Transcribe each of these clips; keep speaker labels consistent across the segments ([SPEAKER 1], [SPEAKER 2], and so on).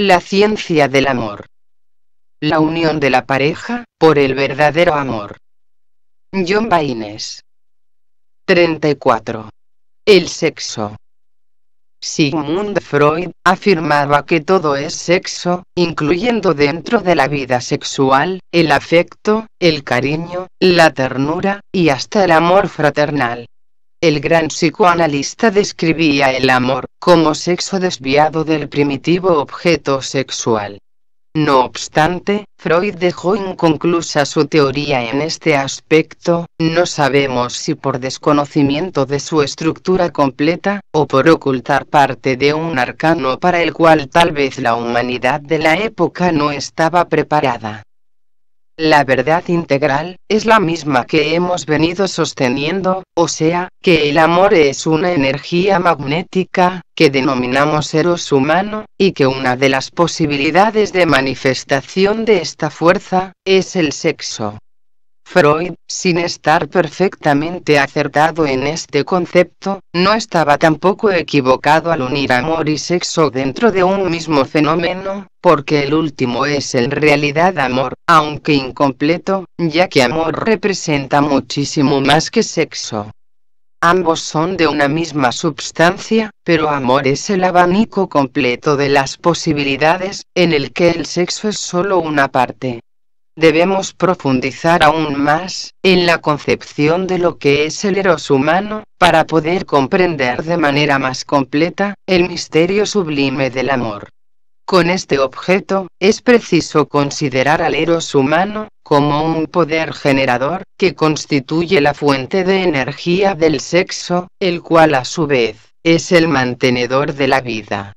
[SPEAKER 1] La ciencia del amor. La unión de la pareja, por el verdadero amor. John Baines. 34. El sexo. Sigmund Freud afirmaba que todo es sexo, incluyendo dentro de la vida sexual, el afecto, el cariño, la ternura, y hasta el amor fraternal. El gran psicoanalista describía el amor como sexo desviado del primitivo objeto sexual. No obstante, Freud dejó inconclusa su teoría en este aspecto, no sabemos si por desconocimiento de su estructura completa, o por ocultar parte de un arcano para el cual tal vez la humanidad de la época no estaba preparada. La verdad integral es la misma que hemos venido sosteniendo, o sea, que el amor es una energía magnética, que denominamos eros humano, y que una de las posibilidades de manifestación de esta fuerza, es el sexo. Freud, sin estar perfectamente acertado en este concepto, no estaba tampoco equivocado al unir amor y sexo dentro de un mismo fenómeno, porque el último es en realidad amor, aunque incompleto, ya que amor representa muchísimo más que sexo. Ambos son de una misma substancia, pero amor es el abanico completo de las posibilidades, en el que el sexo es solo una parte debemos profundizar aún más en la concepción de lo que es el eros humano, para poder comprender de manera más completa el misterio sublime del amor. Con este objeto, es preciso considerar al eros humano como un poder generador que constituye la fuente de energía del sexo, el cual a su vez es el mantenedor de la vida.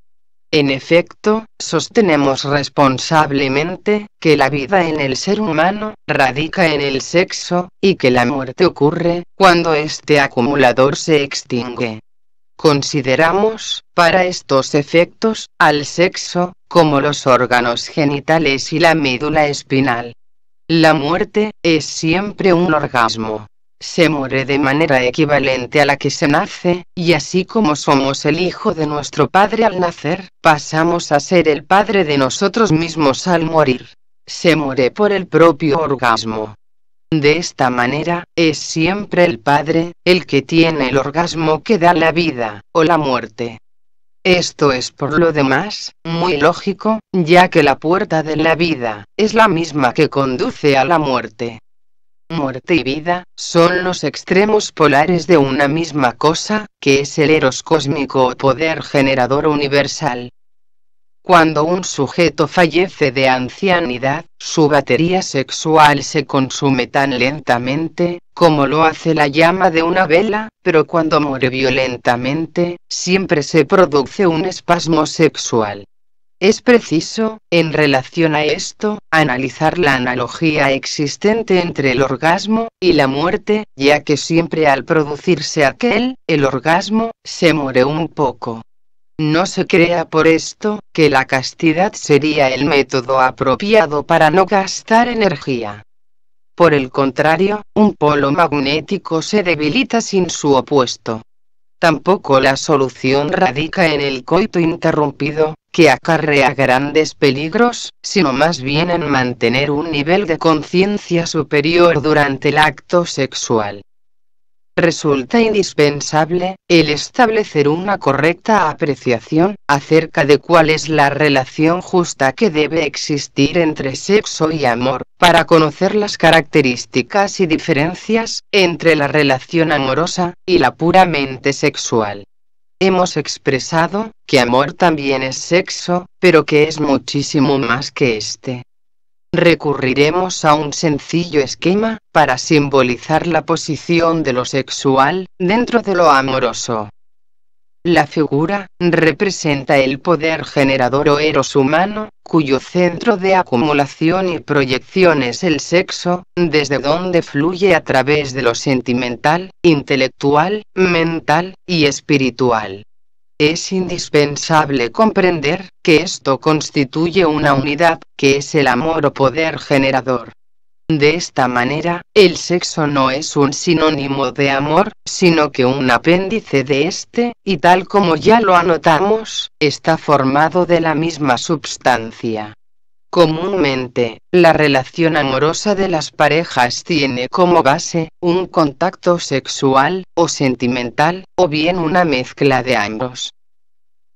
[SPEAKER 1] En efecto, sostenemos responsablemente que la vida en el ser humano radica en el sexo, y que la muerte ocurre cuando este acumulador se extingue. Consideramos, para estos efectos, al sexo, como los órganos genitales y la médula espinal. La muerte es siempre un orgasmo se muere de manera equivalente a la que se nace, y así como somos el hijo de nuestro Padre al nacer, pasamos a ser el Padre de nosotros mismos al morir. Se muere por el propio orgasmo. De esta manera, es siempre el Padre, el que tiene el orgasmo que da la vida, o la muerte. Esto es por lo demás, muy lógico, ya que la puerta de la vida, es la misma que conduce a la muerte muerte y vida, son los extremos polares de una misma cosa, que es el eros cósmico o poder generador universal. Cuando un sujeto fallece de ancianidad, su batería sexual se consume tan lentamente, como lo hace la llama de una vela, pero cuando muere violentamente, siempre se produce un espasmo sexual. Es preciso, en relación a esto, analizar la analogía existente entre el orgasmo y la muerte, ya que siempre al producirse aquel, el orgasmo, se muere un poco. No se crea por esto que la castidad sería el método apropiado para no gastar energía. Por el contrario, un polo magnético se debilita sin su opuesto. Tampoco la solución radica en el coito interrumpido, que acarrea grandes peligros, sino más bien en mantener un nivel de conciencia superior durante el acto sexual resulta indispensable el establecer una correcta apreciación acerca de cuál es la relación justa que debe existir entre sexo y amor, para conocer las características y diferencias entre la relación amorosa y la puramente sexual. Hemos expresado que amor también es sexo, pero que es muchísimo más que este recurriremos a un sencillo esquema, para simbolizar la posición de lo sexual, dentro de lo amoroso. La figura, representa el poder generador o eros humano, cuyo centro de acumulación y proyección es el sexo, desde donde fluye a través de lo sentimental, intelectual, mental, y espiritual. Es indispensable comprender que esto constituye una unidad, que es el amor o poder generador. De esta manera, el sexo no es un sinónimo de amor, sino que un apéndice de este, y tal como ya lo anotamos, está formado de la misma substancia. Comúnmente, la relación amorosa de las parejas tiene como base un contacto sexual o sentimental, o bien una mezcla de ambos.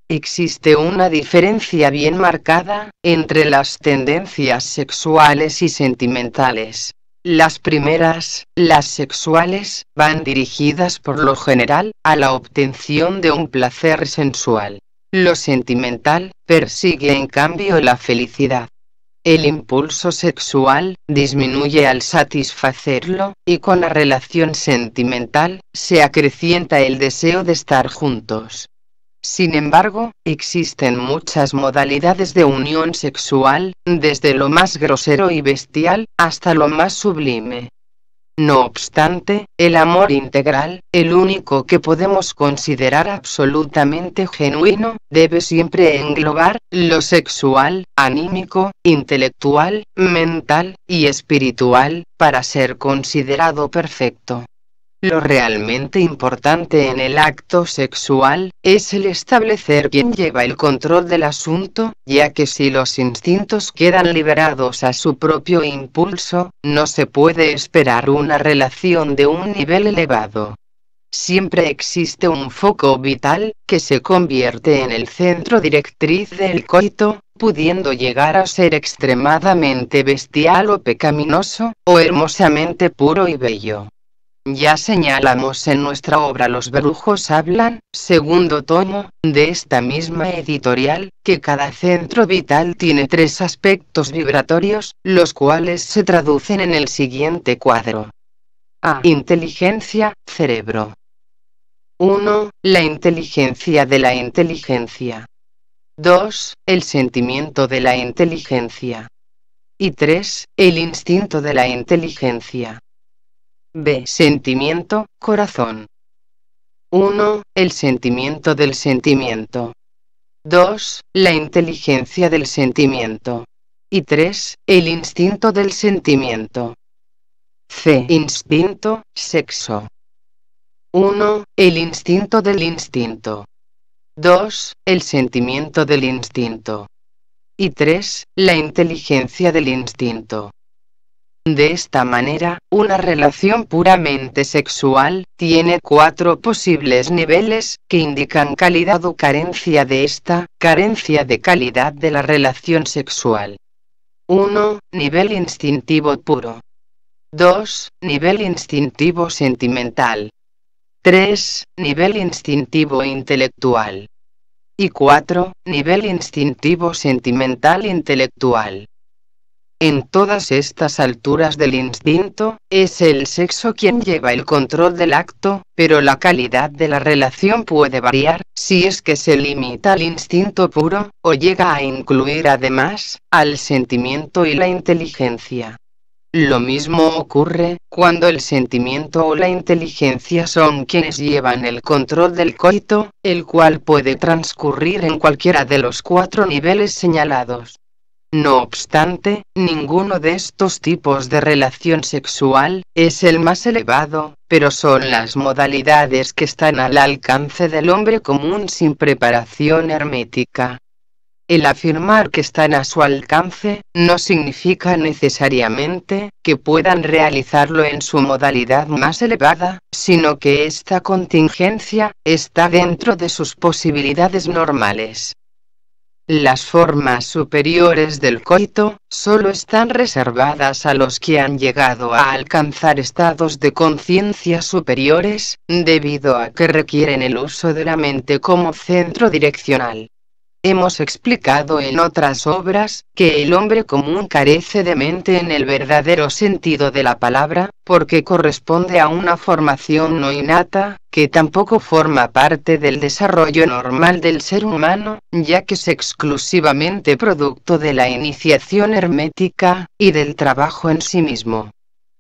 [SPEAKER 1] Existe una diferencia bien marcada entre las tendencias sexuales y sentimentales. Las primeras, las sexuales, van dirigidas por lo general a la obtención de un placer sensual. Lo sentimental persigue en cambio la felicidad. El impulso sexual disminuye al satisfacerlo, y con la relación sentimental, se acrecienta el deseo de estar juntos. Sin embargo, existen muchas modalidades de unión sexual, desde lo más grosero y bestial, hasta lo más sublime. No obstante, el amor integral, el único que podemos considerar absolutamente genuino, debe siempre englobar lo sexual, anímico, intelectual, mental y espiritual, para ser considerado perfecto. Lo realmente importante en el acto sexual es el establecer quién lleva el control del asunto, ya que si los instintos quedan liberados a su propio impulso, no se puede esperar una relación de un nivel elevado. Siempre existe un foco vital, que se convierte en el centro directriz del coito, pudiendo llegar a ser extremadamente bestial o pecaminoso, o hermosamente puro y bello. Ya señalamos en nuestra obra Los Brujos Hablan, segundo tomo, de esta misma editorial, que cada centro vital tiene tres aspectos vibratorios, los cuales se traducen en el siguiente cuadro. A. Inteligencia, cerebro. 1. La inteligencia de la inteligencia. 2. El sentimiento de la inteligencia. Y 3. El instinto de la inteligencia. B. Sentimiento, corazón. 1. El sentimiento del sentimiento. 2. La inteligencia del sentimiento. Y 3. El instinto del sentimiento. C. Instinto, sexo. 1. El instinto del instinto. 2. El sentimiento del instinto. Y 3. La inteligencia del instinto. De esta manera, una relación puramente sexual, tiene cuatro posibles niveles, que indican calidad o carencia de esta, carencia de calidad de la relación sexual. 1. Nivel instintivo puro. 2. Nivel instintivo sentimental. 3. Nivel instintivo intelectual. Y 4. Nivel instintivo sentimental intelectual. En todas estas alturas del instinto, es el sexo quien lleva el control del acto, pero la calidad de la relación puede variar, si es que se limita al instinto puro, o llega a incluir además, al sentimiento y la inteligencia. Lo mismo ocurre cuando el sentimiento o la inteligencia son quienes llevan el control del coito, el cual puede transcurrir en cualquiera de los cuatro niveles señalados. No obstante, ninguno de estos tipos de relación sexual es el más elevado, pero son las modalidades que están al alcance del hombre común sin preparación hermética. El afirmar que están a su alcance no significa necesariamente que puedan realizarlo en su modalidad más elevada, sino que esta contingencia está dentro de sus posibilidades normales. Las formas superiores del coito, solo están reservadas a los que han llegado a alcanzar estados de conciencia superiores, debido a que requieren el uso de la mente como centro direccional. Hemos explicado en otras obras, que el hombre común carece de mente en el verdadero sentido de la palabra, porque corresponde a una formación no innata, que tampoco forma parte del desarrollo normal del ser humano, ya que es exclusivamente producto de la iniciación hermética, y del trabajo en sí mismo.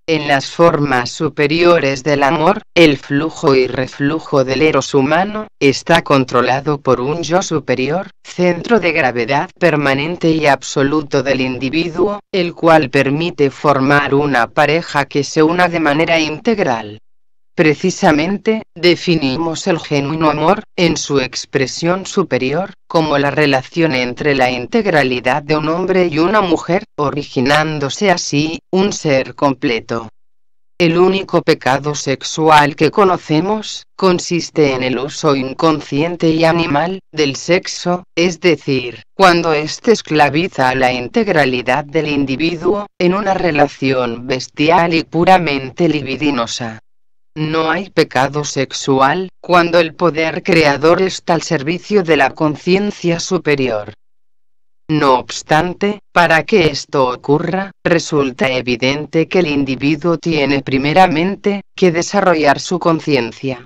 [SPEAKER 1] En las formas superiores del amor, el flujo y reflujo del eros humano está controlado por un yo superior, centro de gravedad permanente y absoluto del individuo, el cual permite formar una pareja que se una de manera integral. Precisamente, definimos el genuino amor, en su expresión superior, como la relación entre la integralidad de un hombre y una mujer, originándose así, un ser completo. El único pecado sexual que conocemos, consiste en el uso inconsciente y animal, del sexo, es decir, cuando éste esclaviza a la integralidad del individuo, en una relación bestial y puramente libidinosa. No hay pecado sexual, cuando el poder creador está al servicio de la conciencia superior. No obstante, para que esto ocurra, resulta evidente que el individuo tiene primeramente que desarrollar su conciencia.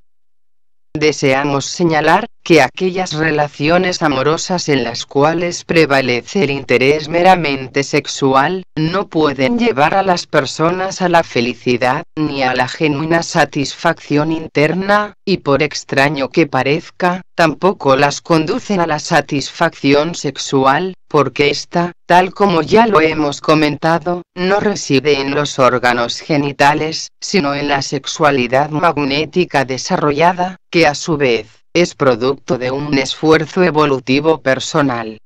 [SPEAKER 1] Deseamos señalar que aquellas relaciones amorosas en las cuales prevalece el interés meramente sexual, no pueden llevar a las personas a la felicidad ni a la genuina satisfacción interna, y por extraño que parezca, tampoco las conducen a la satisfacción sexual, porque ésta, tal como ya lo hemos comentado, no reside en los órganos genitales, sino en la sexualidad magnética desarrollada, que a su vez, es producto de un esfuerzo evolutivo personal.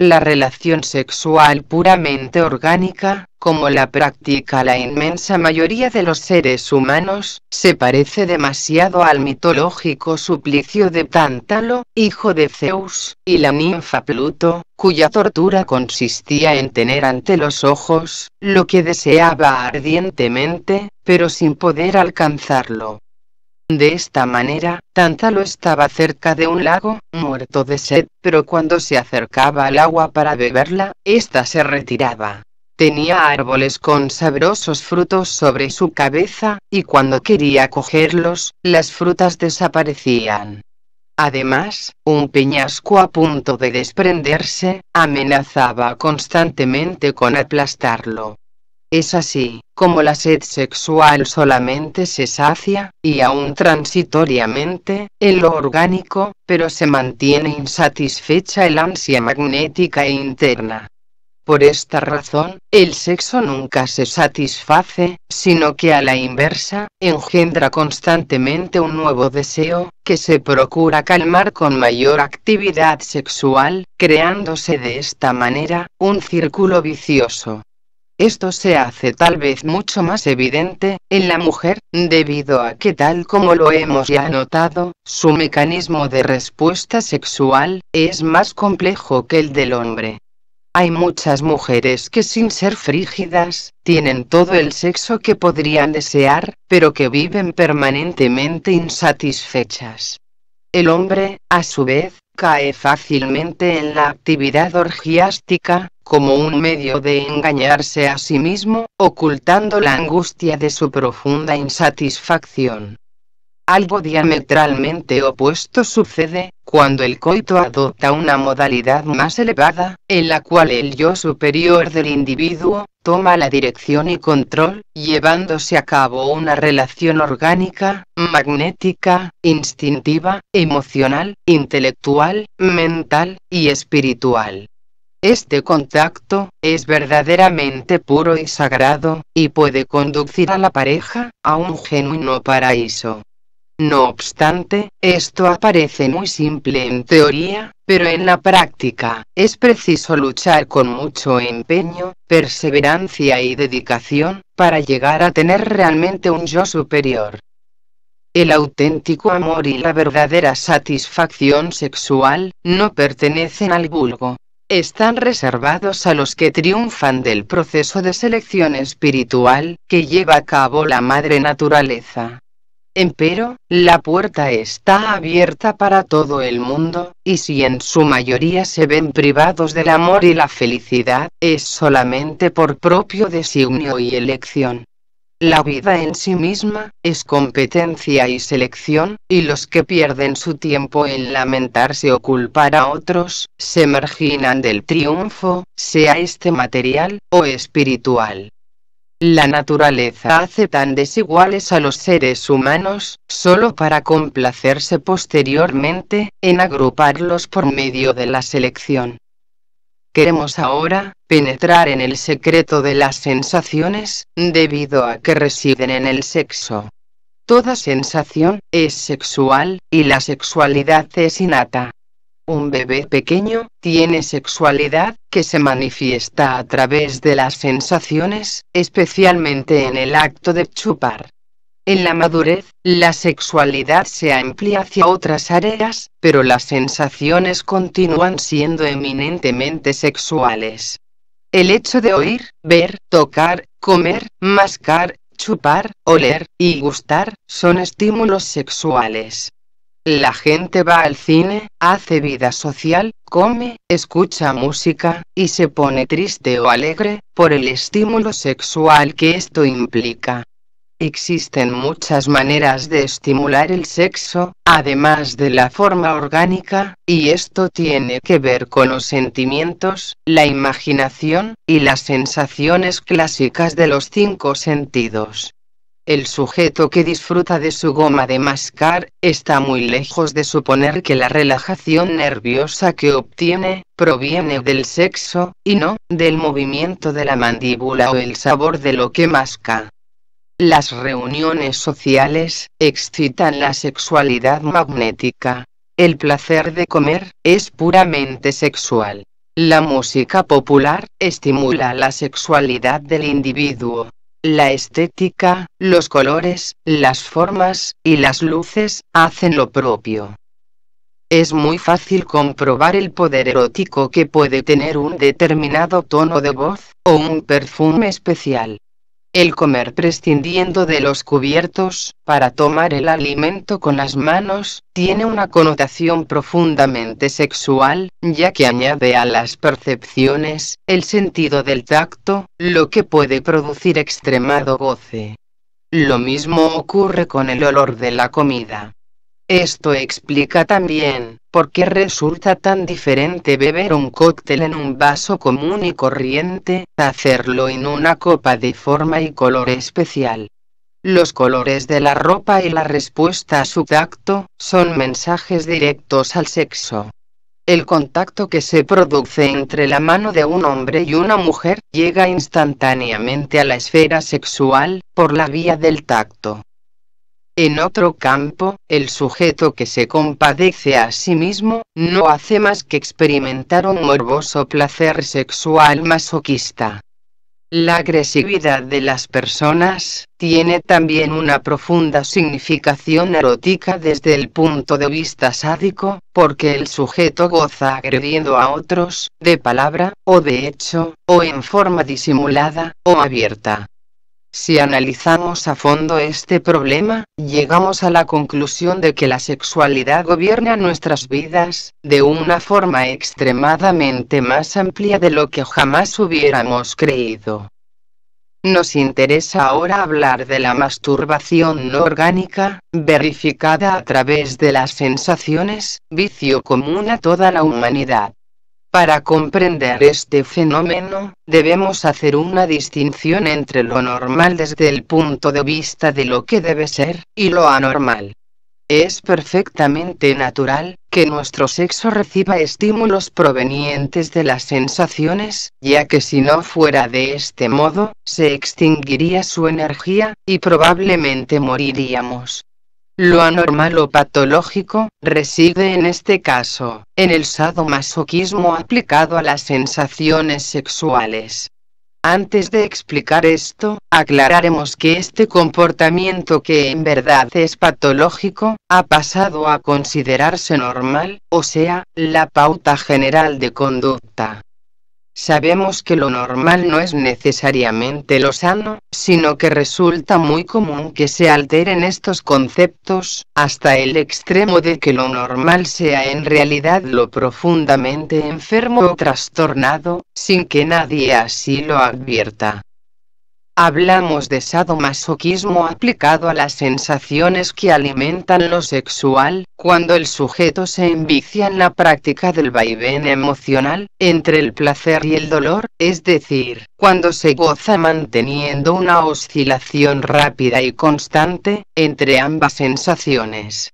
[SPEAKER 1] La relación sexual puramente orgánica, como la practica la inmensa mayoría de los seres humanos, se parece demasiado al mitológico suplicio de Tántalo, hijo de Zeus, y la ninfa Pluto, cuya tortura consistía en tener ante los ojos lo que deseaba ardientemente, pero sin poder alcanzarlo. De esta manera, Tantalo estaba cerca de un lago, muerto de sed, pero cuando se acercaba al agua para beberla, ésta se retiraba. Tenía árboles con sabrosos frutos sobre su cabeza, y cuando quería cogerlos, las frutas desaparecían. Además, un peñasco a punto de desprenderse, amenazaba constantemente con aplastarlo. Es así, como la sed sexual solamente se sacia, y aún transitoriamente, en lo orgánico, pero se mantiene insatisfecha el ansia magnética e interna. Por esta razón, el sexo nunca se satisface, sino que a la inversa, engendra constantemente un nuevo deseo, que se procura calmar con mayor actividad sexual, creándose de esta manera, un círculo vicioso. Esto se hace tal vez mucho más evidente, en la mujer, debido a que tal como lo hemos ya notado, su mecanismo de respuesta sexual, es más complejo que el del hombre. Hay muchas mujeres que sin ser frígidas, tienen todo el sexo que podrían desear, pero que viven permanentemente insatisfechas. El hombre, a su vez, cae fácilmente en la actividad orgiástica, como un medio de engañarse a sí mismo, ocultando la angustia de su profunda insatisfacción. Algo diametralmente opuesto sucede, cuando el coito adopta una modalidad más elevada, en la cual el yo superior del individuo, toma la dirección y control, llevándose a cabo una relación orgánica, magnética, instintiva, emocional, intelectual, mental, y espiritual. Este contacto es verdaderamente puro y sagrado, y puede conducir a la pareja a un genuino paraíso. No obstante, esto aparece muy simple en teoría, pero en la práctica, es preciso luchar con mucho empeño, perseverancia y dedicación, para llegar a tener realmente un yo superior. El auténtico amor y la verdadera satisfacción sexual no pertenecen al vulgo, están reservados a los que triunfan del proceso de selección espiritual que lleva a cabo la madre naturaleza. Empero, la puerta está abierta para todo el mundo, y si en su mayoría se ven privados del amor y la felicidad, es solamente por propio designio y elección. La vida en sí misma es competencia y selección, y los que pierden su tiempo en lamentarse o culpar a otros, se marginan del triunfo, sea este material o espiritual. La naturaleza hace tan desiguales a los seres humanos, solo para complacerse posteriormente, en agruparlos por medio de la selección. Queremos ahora, penetrar en el secreto de las sensaciones, debido a que residen en el sexo. Toda sensación es sexual, y la sexualidad es innata. Un bebé pequeño tiene sexualidad que se manifiesta a través de las sensaciones, especialmente en el acto de chupar. En la madurez, la sexualidad se amplía hacia otras áreas, pero las sensaciones continúan siendo eminentemente sexuales. El hecho de oír, ver, tocar, comer, mascar, chupar, oler y gustar son estímulos sexuales. La gente va al cine, hace vida social, come, escucha música, y se pone triste o alegre, por el estímulo sexual que esto implica. Existen muchas maneras de estimular el sexo, además de la forma orgánica, y esto tiene que ver con los sentimientos, la imaginación, y las sensaciones clásicas de los cinco sentidos. El sujeto que disfruta de su goma de mascar, está muy lejos de suponer que la relajación nerviosa que obtiene, proviene del sexo, y no, del movimiento de la mandíbula o el sabor de lo que masca. Las reuniones sociales excitan la sexualidad magnética. El placer de comer es puramente sexual. La música popular estimula la sexualidad del individuo. La estética, los colores, las formas y las luces hacen lo propio. Es muy fácil comprobar el poder erótico que puede tener un determinado tono de voz o un perfume especial el comer prescindiendo de los cubiertos, para tomar el alimento con las manos, tiene una connotación profundamente sexual, ya que añade a las percepciones el sentido del tacto, lo que puede producir extremado goce. Lo mismo ocurre con el olor de la comida. Esto explica también por qué resulta tan diferente beber un cóctel en un vaso común y corriente, hacerlo en una copa de forma y color especial. Los colores de la ropa y la respuesta a su tacto son mensajes directos al sexo. El contacto que se produce entre la mano de un hombre y una mujer llega instantáneamente a la esfera sexual por la vía del tacto. En otro campo, el sujeto que se compadece a sí mismo, no hace más que experimentar un morboso placer sexual masoquista. La agresividad de las personas tiene también una profunda significación erótica desde el punto de vista sádico, porque el sujeto goza agrediendo a otros, de palabra, o de hecho, o en forma disimulada, o abierta. Si analizamos a fondo este problema, llegamos a la conclusión de que la sexualidad gobierna nuestras vidas, de una forma extremadamente más amplia de lo que jamás hubiéramos creído. Nos interesa ahora hablar de la masturbación no orgánica, verificada a través de las sensaciones, vicio común a toda la humanidad. Para comprender este fenómeno, debemos hacer una distinción entre lo normal desde el punto de vista de lo que debe ser, y lo anormal. Es perfectamente natural que nuestro sexo reciba estímulos provenientes de las sensaciones, ya que si no fuera de este modo, se extinguiría su energía, y probablemente moriríamos. Lo anormal o patológico reside en este caso, en el sadomasoquismo aplicado a las sensaciones sexuales. Antes de explicar esto, aclararemos que este comportamiento que en verdad es patológico, ha pasado a considerarse normal, o sea, la pauta general de conducta. Sabemos que lo normal no es necesariamente lo sano, sino que resulta muy común que se alteren estos conceptos, hasta el extremo de que lo normal sea en realidad lo profundamente enfermo o trastornado, sin que nadie así lo advierta. Hablamos de sadomasoquismo aplicado a las sensaciones que alimentan lo sexual, cuando el sujeto se envicia en la práctica del vaivén emocional, entre el placer y el dolor, es decir, cuando se goza manteniendo una oscilación rápida y constante, entre ambas sensaciones.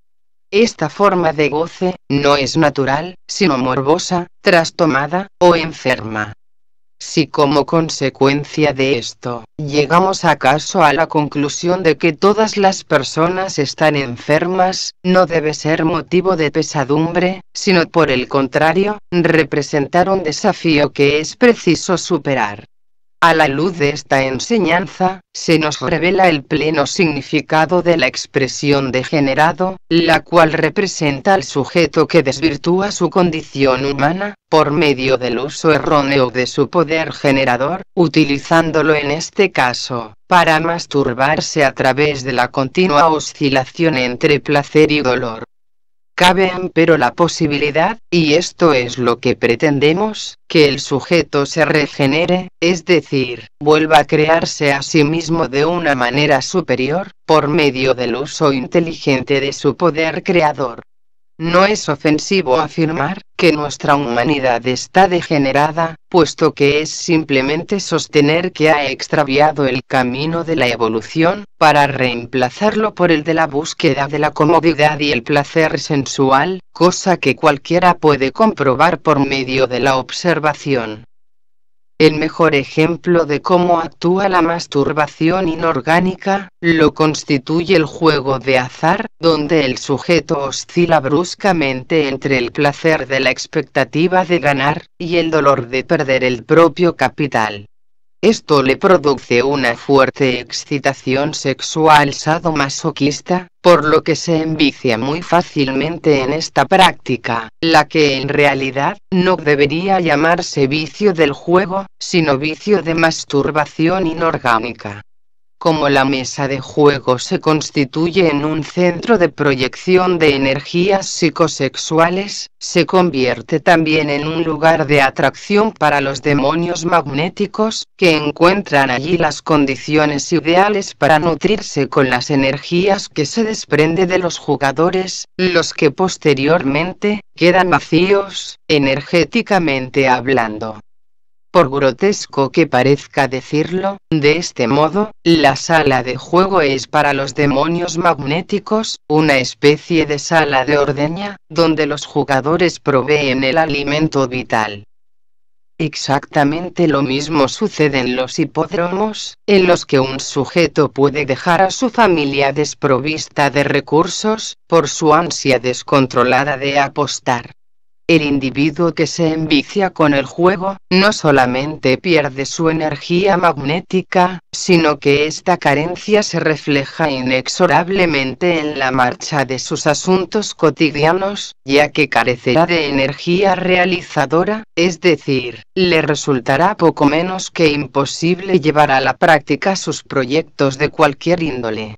[SPEAKER 1] Esta forma de goce, no es natural, sino morbosa, trastomada, o enferma. Si como consecuencia de esto, llegamos acaso a la conclusión de que todas las personas están enfermas, no debe ser motivo de pesadumbre, sino por el contrario, representar un desafío que es preciso superar. A la luz de esta enseñanza, se nos revela el pleno significado de la expresión degenerado, la cual representa al sujeto que desvirtúa su condición humana, por medio del uso erróneo de su poder generador, utilizándolo en este caso, para masturbarse a través de la continua oscilación entre placer y dolor. Cabe pero la posibilidad, y esto es lo que pretendemos, que el sujeto se regenere, es decir, vuelva a crearse a sí mismo de una manera superior, por medio del uso inteligente de su poder creador. No es ofensivo afirmar que nuestra humanidad está degenerada, puesto que es simplemente sostener que ha extraviado el camino de la evolución, para reemplazarlo por el de la búsqueda de la comodidad y el placer sensual, cosa que cualquiera puede comprobar por medio de la observación. El mejor ejemplo de cómo actúa la masturbación inorgánica, lo constituye el juego de azar, donde el sujeto oscila bruscamente entre el placer de la expectativa de ganar, y el dolor de perder el propio capital. Esto le produce una fuerte excitación sexual sadomasoquista, por lo que se envicia muy fácilmente en esta práctica, la que en realidad no debería llamarse vicio del juego, sino vicio de masturbación inorgánica como la mesa de juego se constituye en un centro de proyección de energías psicosexuales, se convierte también en un lugar de atracción para los demonios magnéticos, que encuentran allí las condiciones ideales para nutrirse con las energías que se desprende de los jugadores, los que posteriormente, quedan vacíos, energéticamente hablando. Por grotesco que parezca decirlo, de este modo, la sala de juego es para los demonios magnéticos, una especie de sala de ordeña, donde los jugadores proveen el alimento vital. Exactamente lo mismo sucede en los hipódromos, en los que un sujeto puede dejar a su familia desprovista de recursos, por su ansia descontrolada de apostar. El individuo que se envicia con el juego, no solamente pierde su energía magnética, sino que esta carencia se refleja inexorablemente en la marcha de sus asuntos cotidianos, ya que carecerá de energía realizadora, es decir, le resultará poco menos que imposible llevar a la práctica sus proyectos de cualquier índole.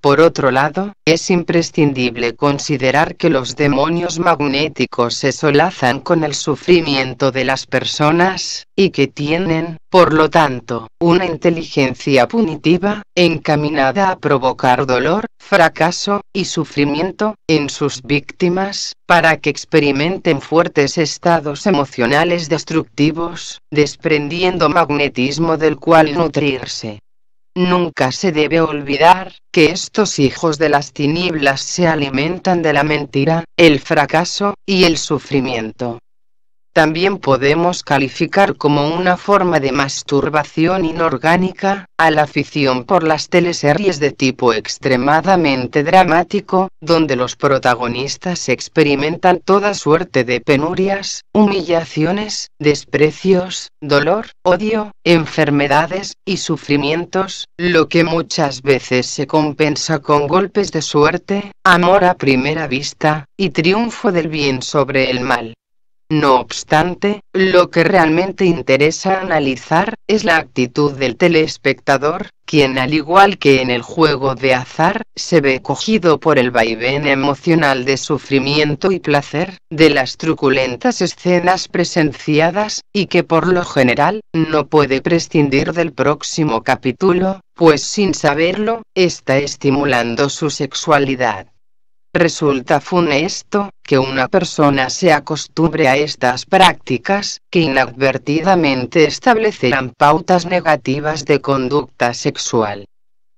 [SPEAKER 1] Por otro lado, es imprescindible considerar que los demonios magnéticos se solazan con el sufrimiento de las personas, y que tienen, por lo tanto, una inteligencia punitiva, encaminada a provocar dolor, fracaso, y sufrimiento, en sus víctimas, para que experimenten fuertes estados emocionales destructivos, desprendiendo magnetismo del cual nutrirse. Nunca se debe olvidar que estos hijos de las tinieblas se alimentan de la mentira, el fracaso y el sufrimiento. También podemos calificar como una forma de masturbación inorgánica a la afición por las teleseries de tipo extremadamente dramático, donde los protagonistas experimentan toda suerte de penurias, humillaciones, desprecios, dolor, odio, enfermedades y sufrimientos, lo que muchas veces se compensa con golpes de suerte, amor a primera vista, y triunfo del bien sobre el mal. No obstante, lo que realmente interesa analizar es la actitud del telespectador, quien al igual que en el juego de azar, se ve cogido por el vaivén emocional de sufrimiento y placer, de las truculentas escenas presenciadas, y que por lo general, no puede prescindir del próximo capítulo, pues sin saberlo, está estimulando su sexualidad. Resulta funesto que una persona se acostumbre a estas prácticas, que inadvertidamente establecerán pautas negativas de conducta sexual.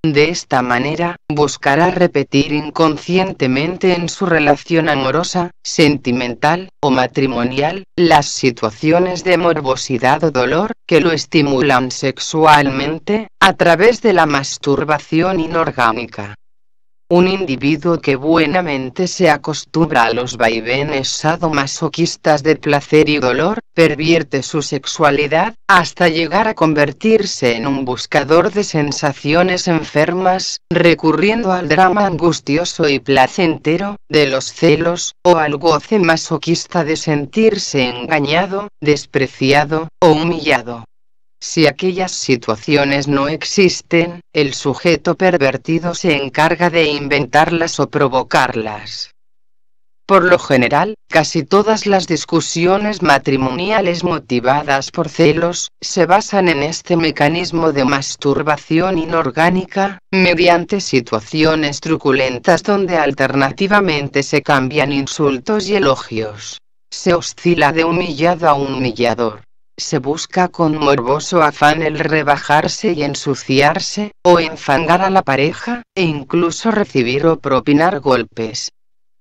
[SPEAKER 1] De esta manera, buscará repetir inconscientemente en su relación amorosa, sentimental o matrimonial las situaciones de morbosidad o dolor que lo estimulan sexualmente, a través de la masturbación inorgánica. Un individuo que buenamente se acostumbra a los vaivenes sadomasoquistas de placer y dolor, pervierte su sexualidad, hasta llegar a convertirse en un buscador de sensaciones enfermas, recurriendo al drama angustioso y placentero, de los celos, o al goce masoquista de sentirse engañado, despreciado, o humillado. Si aquellas situaciones no existen, el sujeto pervertido se encarga de inventarlas o provocarlas. Por lo general, casi todas las discusiones matrimoniales motivadas por celos, se basan en este mecanismo de masturbación inorgánica, mediante situaciones truculentas donde alternativamente se cambian insultos y elogios. Se oscila de humillado a humillador se busca con morboso afán el rebajarse y ensuciarse, o enfangar a la pareja, e incluso recibir o propinar golpes.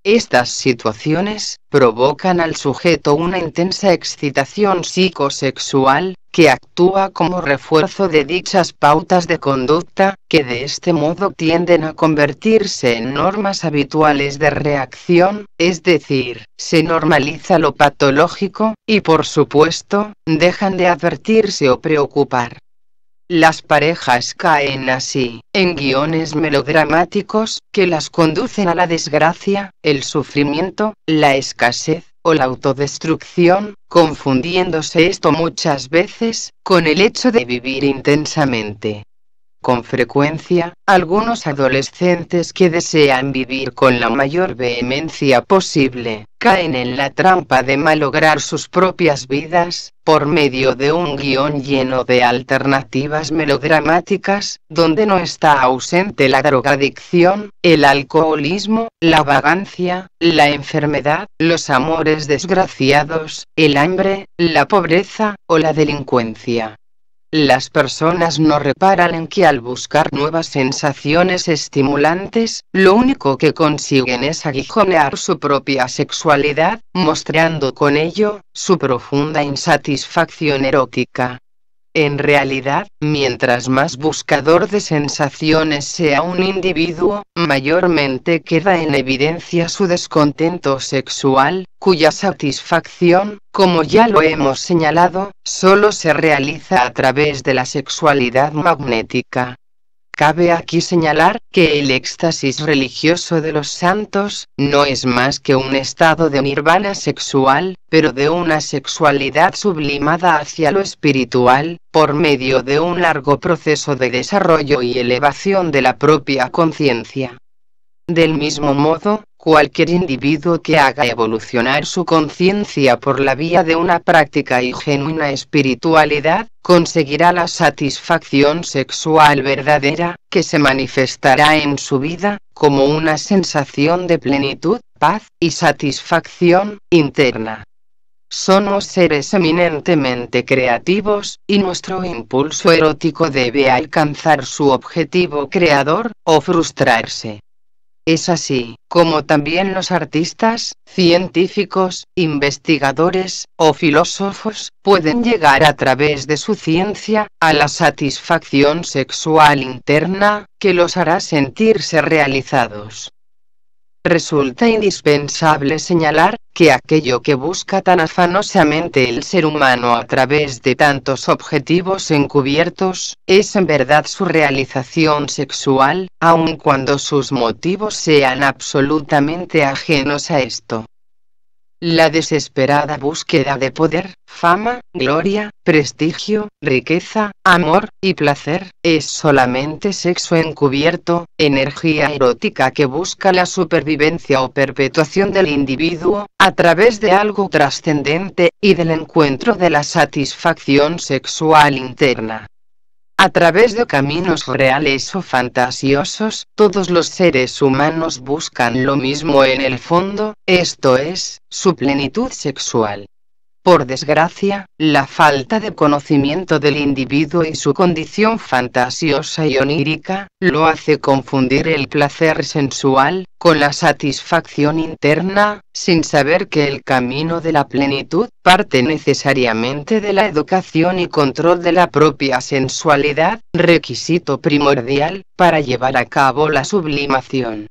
[SPEAKER 1] Estas situaciones provocan al sujeto una intensa excitación psicosexual, que actúa como refuerzo de dichas pautas de conducta, que de este modo tienden a convertirse en normas habituales de reacción, es decir, se normaliza lo patológico, y por supuesto, dejan de advertirse o preocupar. Las parejas caen así, en guiones melodramáticos, que las conducen a la desgracia, el sufrimiento, la escasez, o la autodestrucción, confundiéndose esto muchas veces, con el hecho de vivir intensamente. Con frecuencia, algunos adolescentes que desean vivir con la mayor vehemencia posible, caen en la trampa de malograr sus propias vidas, por medio de un guión lleno de alternativas melodramáticas, donde no está ausente la drogadicción, el alcoholismo, la vagancia, la enfermedad, los amores desgraciados, el hambre, la pobreza, o la delincuencia. Las personas no reparan en que al buscar nuevas sensaciones estimulantes, lo único que consiguen es aguijonear su propia sexualidad, mostrando con ello su profunda insatisfacción erótica. En realidad, mientras más buscador de sensaciones sea un individuo, mayormente queda en evidencia su descontento sexual, cuya satisfacción, como ya lo hemos señalado, solo se realiza a través de la sexualidad magnética. Cabe aquí señalar que el éxtasis religioso de los santos no es más que un estado de nirvana sexual, pero de una sexualidad sublimada hacia lo espiritual, por medio de un largo proceso de desarrollo y elevación de la propia conciencia. Del mismo modo, Cualquier individuo que haga evolucionar su conciencia por la vía de una práctica y genuina espiritualidad, conseguirá la satisfacción sexual verdadera, que se manifestará en su vida, como una sensación de plenitud, paz y satisfacción interna. Somos seres eminentemente creativos, y nuestro impulso erótico debe alcanzar su objetivo creador, o frustrarse. Es así como también los artistas, científicos, investigadores o filósofos pueden llegar a través de su ciencia a la satisfacción sexual interna que los hará sentirse realizados. Resulta indispensable señalar que aquello que busca tan afanosamente el ser humano a través de tantos objetivos encubiertos, es en verdad su realización sexual, aun cuando sus motivos sean absolutamente ajenos a esto. La desesperada búsqueda de poder, fama, gloria, prestigio, riqueza, amor y placer, es solamente sexo encubierto, energía erótica que busca la supervivencia o perpetuación del individuo, a través de algo trascendente, y del encuentro de la satisfacción sexual interna. A través de caminos reales o fantasiosos, todos los seres humanos buscan lo mismo en el fondo, esto es, su plenitud sexual. Por desgracia, la falta de conocimiento del individuo y su condición fantasiosa y onírica, lo hace confundir el placer sensual, con la satisfacción interna, sin saber que el camino de la plenitud parte necesariamente de la educación y control de la propia sensualidad, requisito primordial, para llevar a cabo la sublimación.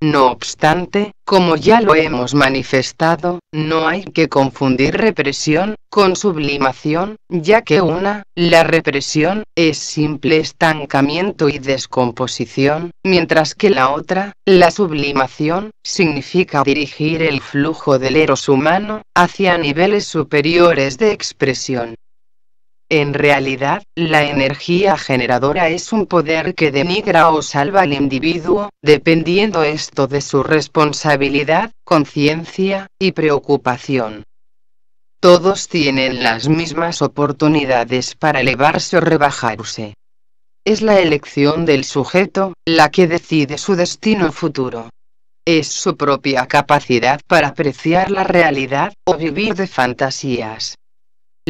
[SPEAKER 1] No obstante, como ya lo hemos manifestado, no hay que confundir represión con sublimación, ya que una, la represión, es simple estancamiento y descomposición, mientras que la otra, la sublimación, significa dirigir el flujo del eros humano hacia niveles superiores de expresión. En realidad, la energía generadora es un poder que denigra o salva al individuo, dependiendo esto de su responsabilidad, conciencia, y preocupación. Todos tienen las mismas oportunidades para elevarse o rebajarse. Es la elección del sujeto, la que decide su destino futuro. Es su propia capacidad para apreciar la realidad, o vivir de fantasías.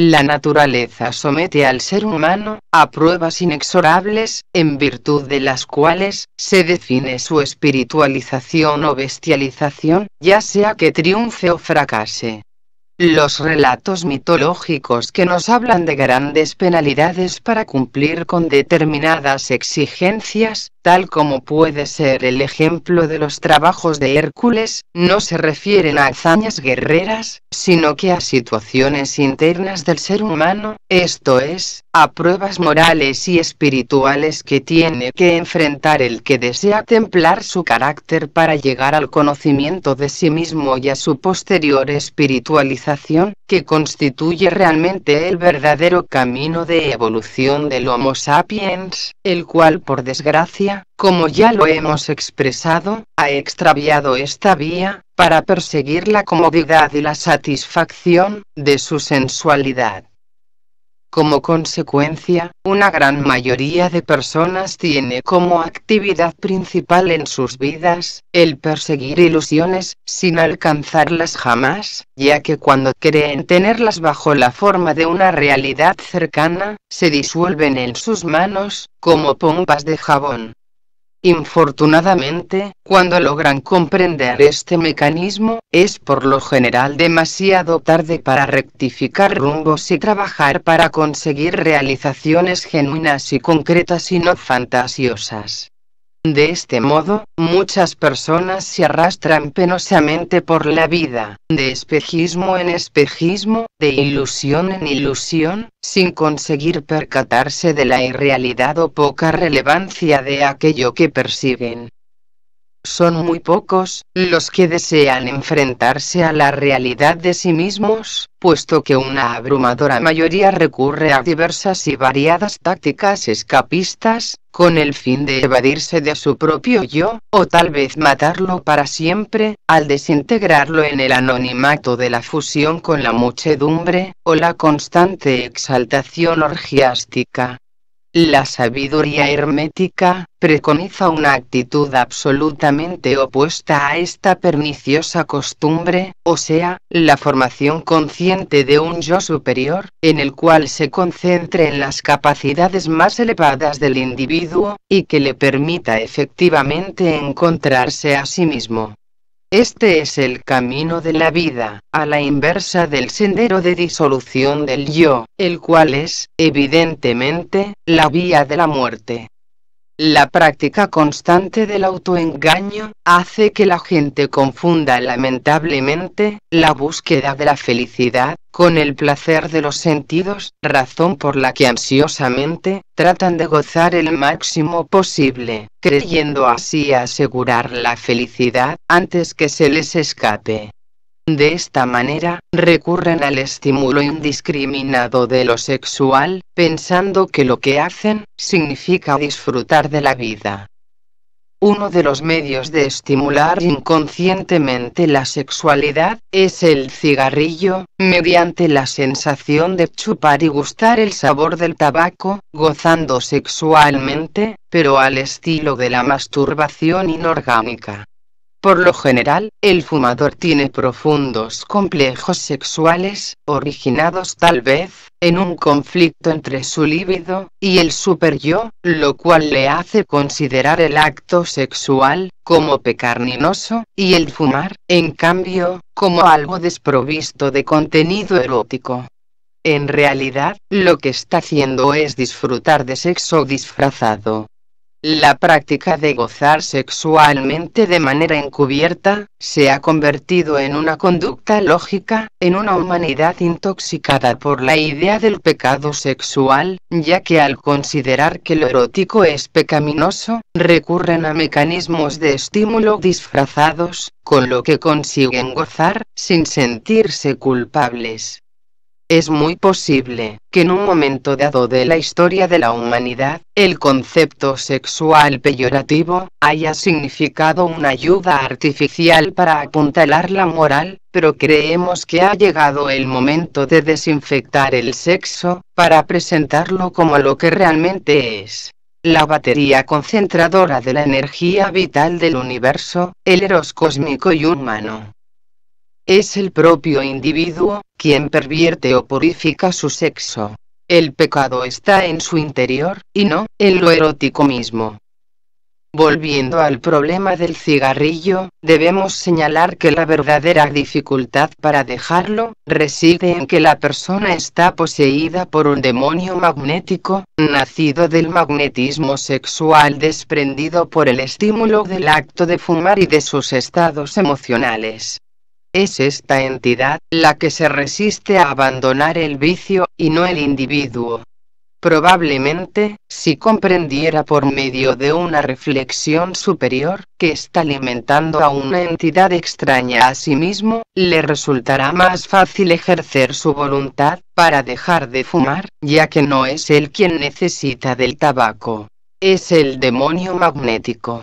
[SPEAKER 1] La naturaleza somete al ser humano a pruebas inexorables, en virtud de las cuales se define su espiritualización o bestialización, ya sea que triunfe o fracase. Los relatos mitológicos que nos hablan de grandes penalidades para cumplir con determinadas exigencias, tal como puede ser el ejemplo de los trabajos de Hércules, no se refieren a hazañas guerreras, sino que a situaciones internas del ser humano, esto es, a pruebas morales y espirituales que tiene que enfrentar el que desea templar su carácter para llegar al conocimiento de sí mismo y a su posterior espiritualización, que constituye realmente el verdadero camino de evolución del Homo sapiens, el cual por desgracia como ya lo hemos expresado, ha extraviado esta vía, para perseguir la comodidad y la satisfacción de su sensualidad. Como consecuencia, una gran mayoría de personas tiene como actividad principal en sus vidas el perseguir ilusiones sin alcanzarlas jamás, ya que cuando creen tenerlas bajo la forma de una realidad cercana, se disuelven en sus manos como pompas de jabón. Infortunadamente, cuando logran comprender este mecanismo, es por lo general demasiado tarde para rectificar rumbos y trabajar para conseguir realizaciones genuinas y concretas y no fantasiosas. De este modo, muchas personas se arrastran penosamente por la vida, de espejismo en espejismo, de ilusión en ilusión, sin conseguir percatarse de la irrealidad o poca relevancia de aquello que persiguen. Son muy pocos los que desean enfrentarse a la realidad de sí mismos, puesto que una abrumadora mayoría recurre a diversas y variadas tácticas escapistas, con el fin de evadirse de su propio yo, o tal vez matarlo para siempre, al desintegrarlo en el anonimato de la fusión con la muchedumbre, o la constante exaltación orgiástica. La sabiduría hermética preconiza una actitud absolutamente opuesta a esta perniciosa costumbre, o sea, la formación consciente de un yo superior, en el cual se concentre en las capacidades más elevadas del individuo, y que le permita efectivamente encontrarse a sí mismo. Este es el camino de la vida, a la inversa del sendero de disolución del yo, el cual es, evidentemente, la vía de la muerte. La práctica constante del autoengaño hace que la gente confunda lamentablemente la búsqueda de la felicidad con el placer de los sentidos, razón por la que ansiosamente tratan de gozar el máximo posible, creyendo así asegurar la felicidad antes que se les escape. De esta manera, recurren al estímulo indiscriminado de lo sexual, pensando que lo que hacen, significa disfrutar de la vida. Uno de los medios de estimular inconscientemente la sexualidad es el cigarrillo, mediante la sensación de chupar y gustar el sabor del tabaco, gozando sexualmente, pero al estilo de la masturbación inorgánica. Por lo general, el fumador tiene profundos complejos sexuales, originados tal vez, en un conflicto entre su líbido y el superyo, lo cual le hace considerar el acto sexual como pecarninoso, y el fumar, en cambio, como algo desprovisto de contenido erótico. En realidad, lo que está haciendo es disfrutar de sexo disfrazado. La práctica de gozar sexualmente de manera encubierta, se ha convertido en una conducta lógica, en una humanidad intoxicada por la idea del pecado sexual, ya que al considerar que lo erótico es pecaminoso, recurren a mecanismos de estímulo disfrazados, con lo que consiguen gozar, sin sentirse culpables. Es muy posible que en un momento dado de la historia de la humanidad, el concepto sexual peyorativo haya significado una ayuda artificial para apuntalar la moral, pero creemos que ha llegado el momento de desinfectar el sexo, para presentarlo como lo que realmente es la batería concentradora de la energía vital del universo, el eros cósmico y humano. Es el propio individuo quien pervierte o purifica su sexo. El pecado está en su interior, y no en lo erótico mismo. Volviendo al problema del cigarrillo, debemos señalar que la verdadera dificultad para dejarlo reside en que la persona está poseída por un demonio magnético, nacido del magnetismo sexual desprendido por el estímulo del acto de fumar y de sus estados emocionales. Es esta entidad la que se resiste a abandonar el vicio, y no el individuo. Probablemente, si comprendiera por medio de una reflexión superior, que está alimentando a una entidad extraña a sí mismo, le resultará más fácil ejercer su voluntad para dejar de fumar, ya que no es él quien necesita del tabaco. Es el demonio magnético.